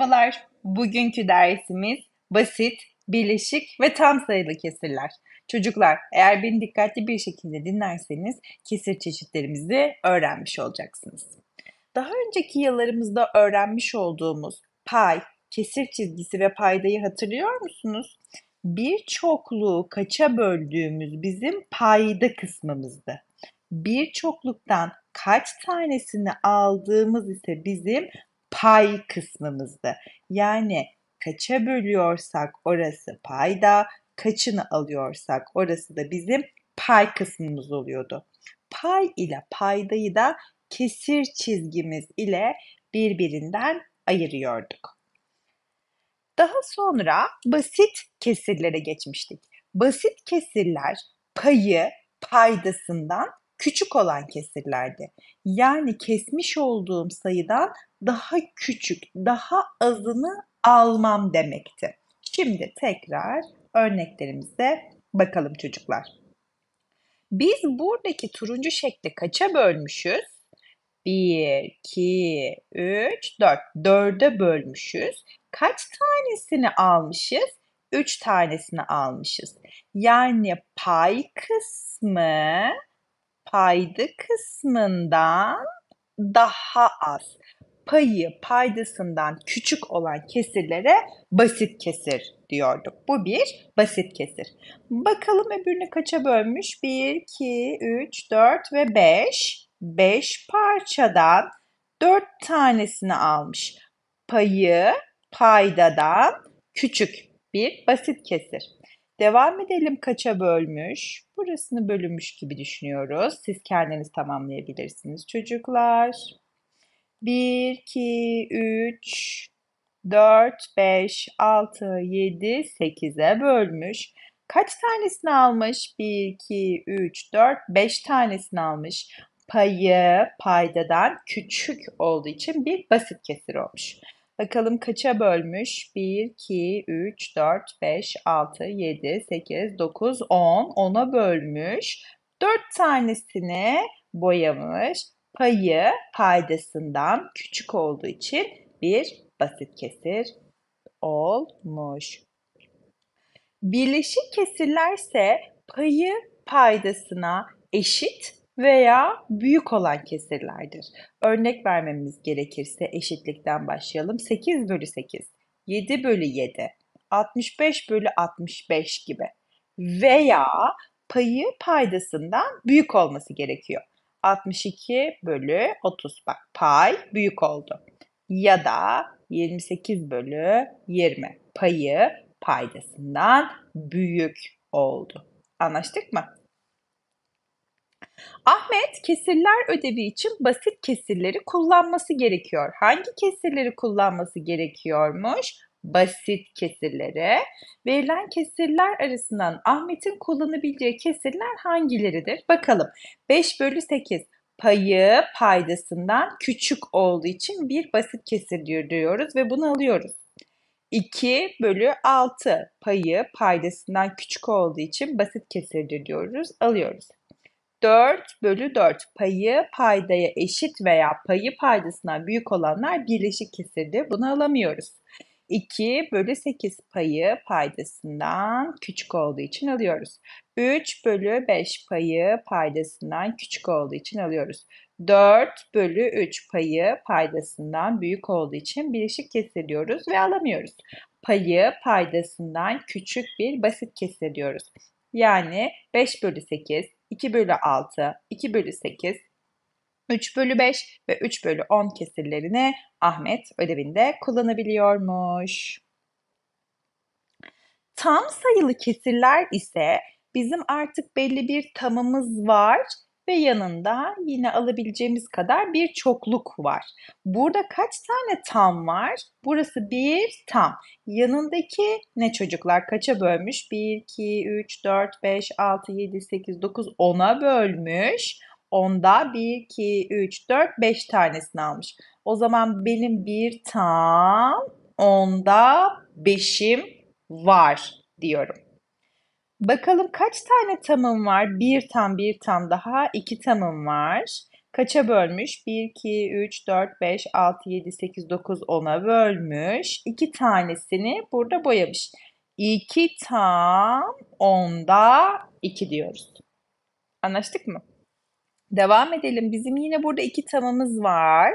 Merhabalar. Bugünkü dersimiz basit, birleşik ve tam sayılı kesirler. Çocuklar, eğer beni dikkatli bir şekilde dinlerseniz kesir çeşitlerimizi öğrenmiş olacaksınız. Daha önceki yıllarımızda öğrenmiş olduğumuz pay, kesir çizgisi ve paydayı hatırlıyor musunuz? Bir çokluğu kaça böldüğümüz bizim payda kısmımızdı. Bir çokluktan kaç tanesini aldığımız ise bizim pay kısmımızda. Yani kaça bölüyorsak orası payda, kaçını alıyorsak orası da bizim pay kısmımız oluyordu. Pay ile paydayı da kesir çizgimiz ile birbirinden ayırıyorduk. Daha sonra basit kesirlere geçmiştik. Basit kesirler payı paydasından küçük olan kesirlerdi. Yani kesmiş olduğum sayıdan daha küçük, daha azını almam demekti. Şimdi tekrar örneklerimize bakalım çocuklar. Biz buradaki turuncu şekli kaça bölmüşüz? 1, 2, 3, 4. 4'e bölmüşüz. Kaç tanesini almışız? 3 tanesini almışız. Yani pay kısmı paydı kısmından daha az payı paydasından küçük olan kesirlere basit kesir diyorduk. Bu bir basit kesir. Bakalım öbürünü kaça bölmüş? 1, 2, 3, 4 ve 5. 5 parçadan 4 tanesini almış. Payı paydadan küçük bir basit kesir. Devam edelim kaça bölmüş? Burasını bölünmüş gibi düşünüyoruz. Siz kendiniz tamamlayabilirsiniz çocuklar. 1, 2, 3, 4, 5, 6, 7, 8'e bölmüş. Kaç tanesini almış? 1, 2, 3, 4, 5 tanesini almış. Payı paydadan küçük olduğu için bir basit kesir olmuş. Bakalım kaça bölmüş? 1, 2, 3, 4, 5, 6, 7, 8, 9, 10. 10'a bölmüş. 4 tanesini boyamış. Payı paydasından küçük olduğu için bir basit kesir olmuş. Birleşik kesirlerse payı paydasına eşit veya büyük olan kesirlerdir. Örnek vermemiz gerekirse eşitlikten başlayalım. 8 bölü 8, 7 bölü 7, 65 bölü 65 gibi veya payı paydasından büyük olması gerekiyor. 62 bölü 30 bak pay büyük oldu. Ya da 28 bölü 20 payı paydasından büyük oldu. Anlaştık mı? Ahmet kesirler ödevi için basit kesirleri kullanması gerekiyor. Hangi kesirleri kullanması gerekiyormuş? Basit kesirleri. Verilen kesirler arasından Ahmet'in kullanabileceği kesirler hangileridir? Bakalım. 5 bölü 8 payı paydasından küçük olduğu için bir basit kesir diyoruz ve bunu alıyoruz. 2 bölü 6 payı paydasından küçük olduğu için basit kesirdir diyoruz, alıyoruz. 4 bölü 4 payı paydaya eşit veya payı paydasına büyük olanlar birleşik kesirdi. Bunu alamıyoruz. 2 bölü 8 payı paydasından küçük olduğu için alıyoruz. 3 bölü 5 payı paydasından küçük olduğu için alıyoruz. 4 bölü 3 payı paydasından büyük olduğu için bileşik kesiliyoruz ve alamıyoruz. Payı paydasından küçük bir basit kesiliyoruz. Yani 5 bölü 8, 2 bölü 6, 2 bölü 8, 3 bölü 5 ve 3 bölü 10 kesirlerini Ahmet ödevinde kullanabiliyormuş. Tam sayılı kesirler ise bizim artık belli bir tamımız var ve yanında yine alabileceğimiz kadar bir çokluk var. Burada kaç tane tam var? Burası bir tam. Yanındaki ne çocuklar? Kaça bölmüş? 1, 2, 3, 4, 5, 6, 7, 8, 9, 10'a bölmüş. Onda 1, 2, 3, 4, 5 tanesini almış. O zaman benim bir tam onda 5'im var diyorum. Bakalım kaç tane tamım var? Bir tam bir tam daha iki tamım var. Kaça bölmüş? 1, 2, 3, 4, 5, 6, 7, 8, 9, 10'a bölmüş. İki tanesini burada boyamış. 2 tam 10'da 2 diyoruz. Anlaştık mı? Devam edelim. Bizim yine burada iki tamımız var.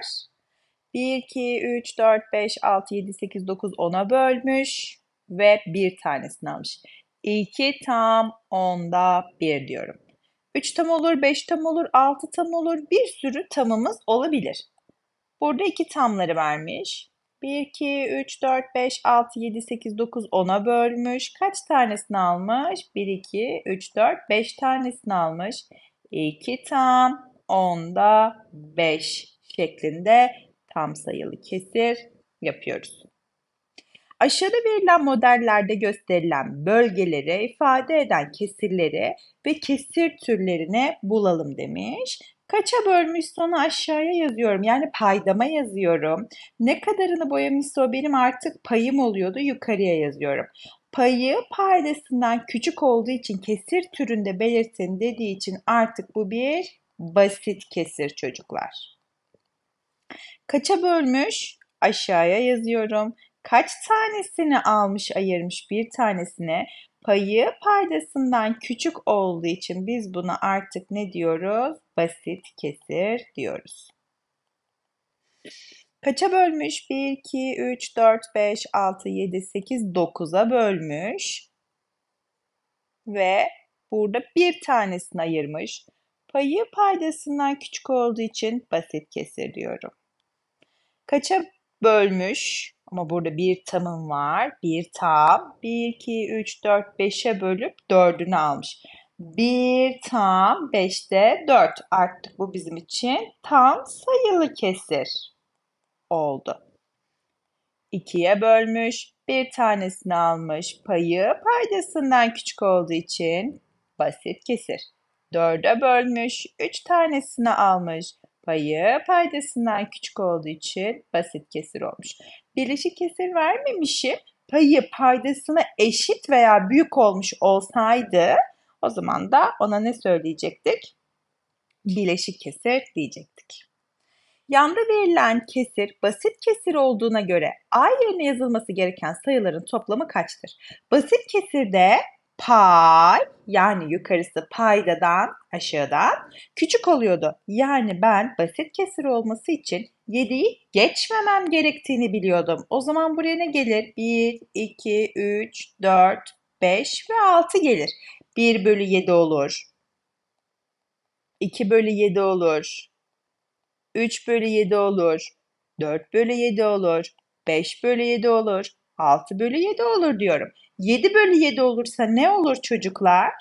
1, 2, 3, 4, 5, 6, 7, 8, 9, 10'a bölmüş ve bir tanesini almış. 2 tam onda 1 diyorum. 3 tam olur, 5 tam olur, 6 tam olur. Bir sürü tamımız olabilir. Burada 2 tamları vermiş. 1, 2, 3, 4, 5, 6, 7, 8, 9, 10'a bölmüş. Kaç tanesini almış? 1, 2, 3, 4, 5 tanesini almış. 2 tam, onda 5 şeklinde tam sayılı kesir yapıyoruz. Aşağıda verilen modellerde gösterilen bölgelere ifade eden kesirleri ve kesir türlerine bulalım demiş. Kaça bölmüş sonu aşağıya yazıyorum. Yani paydama yazıyorum. Ne kadarını boyamışsa o benim artık payım oluyordu yukarıya yazıyorum payı paydasından küçük olduğu için kesir türünde belirtin dediği için artık bu bir basit kesir çocuklar. Kaça bölmüş? Aşağıya yazıyorum kaç tanesini almış ayırmış bir tanesine payı paydasından küçük olduğu için biz buna artık ne diyoruz? Basit kesir diyoruz. Kaça bölmüş? 1, 2, 3, 4, 5, 6, 7, 8, 9'a bölmüş. Ve burada bir tanesini ayırmış. Payı paydasından küçük olduğu için basit kesir diyorum. Kaça bölmüş. Ama burada bir tamım var. Bir tam. 1, 2, 3, 4, 5'e bölüp 4'ünü almış. 1 tam 5'te 4. Artık bu bizim için tam sayılı kesir oldu. 2'ye bölmüş. Bir tanesini almış. Payı paydasından küçük olduğu için basit kesir. 4'e bölmüş. 3 tanesini almış payı paydasından küçük olduğu için basit kesir olmuş. Birleşik kesir vermemişim payı paydasına eşit veya büyük olmuş olsaydı o zaman da ona ne söyleyecektik? Bileşik kesir diyecektik. Yanda verilen kesir basit kesir olduğuna göre A yerine yazılması gereken sayıların toplamı kaçtır? Basit kesirde pay yani yukarısı paydadan aşağıdan küçük oluyordu. Yani ben basit kesir olması için 7'yi geçmemem gerektiğini biliyordum. O zaman buraya ne gelir? 1, 2, 3, 4, 5 ve 6 gelir. 1 bölü 7 olur. 2 bölü 7 olur. 3 bölü 7 olur. 4 bölü 7 olur. 5 bölü 7 olur. 6 bölü 7 olur diyorum. 7 bölü 7 olursa ne olur çocuklar?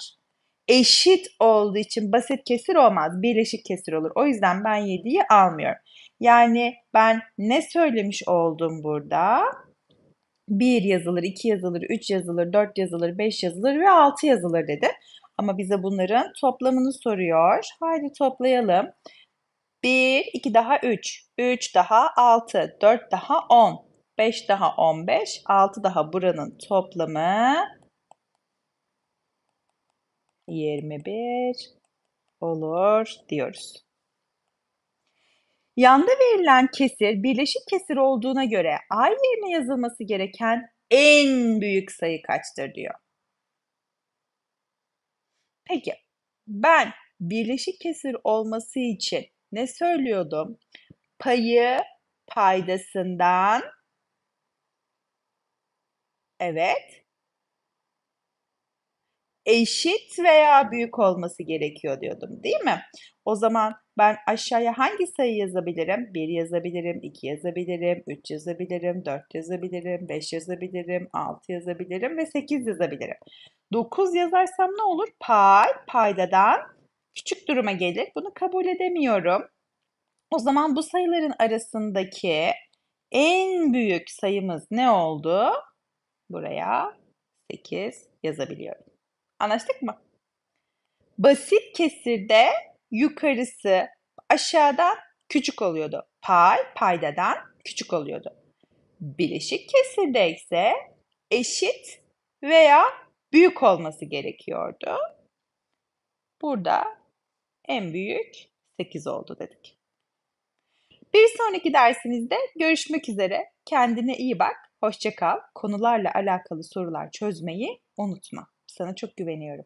Eşit olduğu için basit kesir olmaz. Birleşik kesir olur. O yüzden ben 7'yi almıyorum. Yani ben ne söylemiş oldum burada? 1 yazılır, 2 yazılır, 3 yazılır, 4 yazılır, 5 yazılır ve 6 yazılır dedi. Ama bize bunların toplamını soruyor. Haydi toplayalım. 1, 2 daha 3, 3 daha 6, 4 daha 10. 5 daha 15, 6 daha buranın toplamı 21 olur diyoruz. Yanda verilen kesir birleşik kesir olduğuna göre A yerine yazılması gereken en büyük sayı kaçtır diyor. Peki ben birleşik kesir olması için ne söylüyordum? Payı paydasından Evet. Eşit veya büyük olması gerekiyor diyordum değil mi? O zaman ben aşağıya hangi sayı yazabilirim? 1 yazabilirim, 2 yazabilirim, 3 yazabilirim, 4 yazabilirim, 5 yazabilirim, 6 yazabilirim ve 8 yazabilirim. 9 yazarsam ne olur? Pay, paydadan küçük duruma gelir. Bunu kabul edemiyorum. O zaman bu sayıların arasındaki en büyük sayımız ne oldu? buraya 8 yazabiliyorum. Anlaştık mı? Basit kesirde yukarısı aşağıdan küçük oluyordu. Pay paydadan küçük oluyordu. Bileşik kesirde ise eşit veya büyük olması gerekiyordu. Burada en büyük 8 oldu dedik. Bir sonraki dersimizde görüşmek üzere. Kendine iyi bak. Hoşça kal. Konularla alakalı sorular çözmeyi unutma. Sana çok güveniyorum.